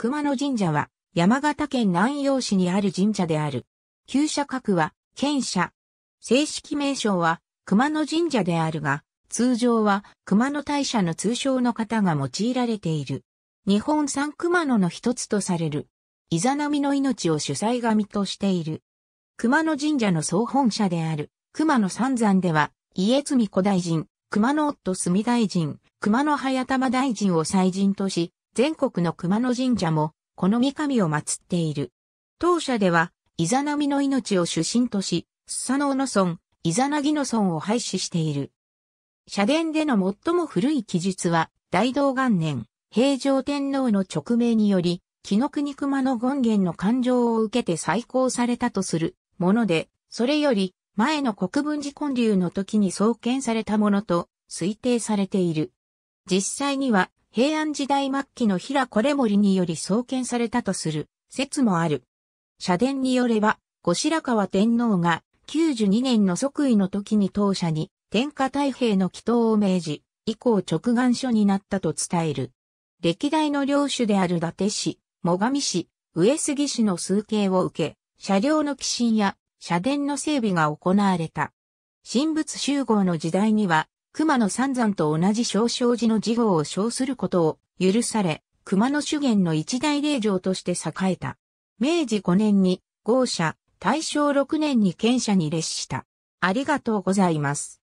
熊野神社は山形県南陽市にある神社である。旧社格は、県社。正式名称は熊野神社であるが、通常は熊野大社の通称の方が用いられている。日本三熊野の一つとされる。イザナミの命を主催神としている。熊野神社の総本社である熊野三山では、家積古大臣、熊野夫住大臣、熊野早玉大臣を祭神とし、全国の熊野神社も、この三神を祀っている。当社では、イザナミの命を主神とし、スサノオの村、イザナギの村を廃止している。社殿での最も古い記述は、大道元年、平城天皇の勅命により、木の国熊野権現の感情を受けて再興されたとするもので、それより前の国分寺建立の時に創建されたものと推定されている。実際には平安時代末期の平これ森により創建されたとする説もある。社殿によれば、後白河天皇が92年の即位の時に当社に天下太平の祈祷を命じ、以降直眼書になったと伝える。歴代の領主である伊達氏、最上氏、上杉氏の数形を受け、車両の寄進や社殿の整備が行われた。神仏集合の時代には、熊野三山と同じ少々寺の事業を称することを許され、熊野修験の一大霊場として栄えた。明治5年に豪社、大正6年に県社に列した。ありがとうございます。